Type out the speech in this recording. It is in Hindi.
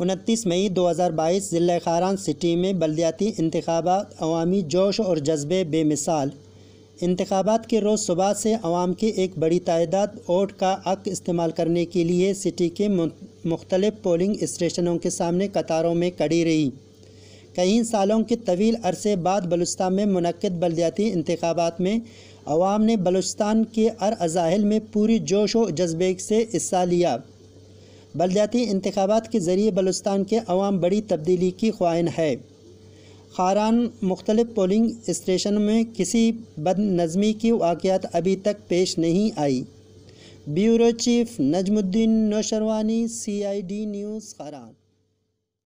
उनतीस मई 2022 जिले खारान सिटी में बलदियाती इंतबात अवामी जोश और जज्बे बेमिसाल इंतबात के रोज़ सुबह से आवाम की एक बड़ी तादाद वोट का हक इस्तेमाल करने के लिए सिटी के मुख्तलिफ पोलिंग स्टेशनों के सामने कतारों में कड़ी रही कई सालों के तवील अरसे बाद बलुस्तान में मनद बलदियाती इंतबात में आवाम ने बलुस्तान के अर अजाहल में पूरी जोश व जज्बे से हिस्सा लिया बलदाती इंतबात के ज़रिए बलुस्तान के अवाम बड़ी तब्दीली की ख्वाहन है खारान मुख्तलिफ़ पोलिंग इस्टेशन में किसी बद नज़मी की वाक़ात अभी तक पेश नहीं आई bureau chief Najmuddin Naushirwani C I D news खारान